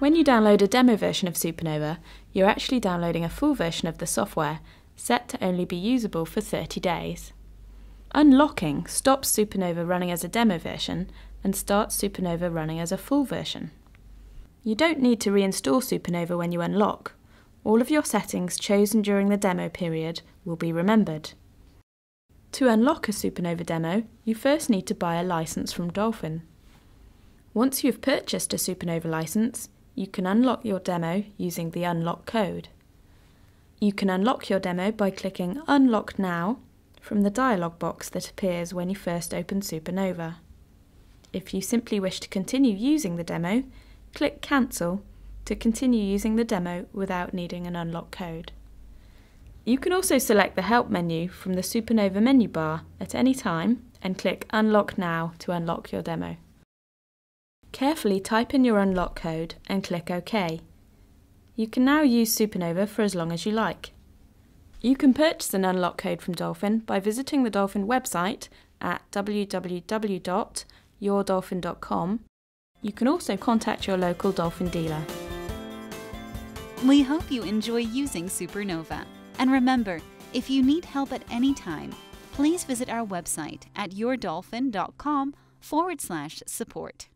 When you download a demo version of Supernova, you're actually downloading a full version of the software, set to only be usable for 30 days. Unlocking stops Supernova running as a demo version and starts Supernova running as a full version. You don't need to reinstall Supernova when you unlock. All of your settings chosen during the demo period will be remembered. To unlock a Supernova demo, you first need to buy a license from Dolphin. Once you've purchased a Supernova license, you can unlock your demo using the unlock code. You can unlock your demo by clicking Unlock Now from the dialog box that appears when you first open Supernova. If you simply wish to continue using the demo, click Cancel to continue using the demo without needing an unlock code. You can also select the Help menu from the Supernova menu bar at any time and click Unlock Now to unlock your demo. Carefully type in your unlock code and click OK. You can now use Supernova for as long as you like. You can purchase an unlock code from Dolphin by visiting the Dolphin website at www.yourdolphin.com. You can also contact your local Dolphin dealer. We hope you enjoy using Supernova. And remember, if you need help at any time, please visit our website at yourdolphin.com forward slash support.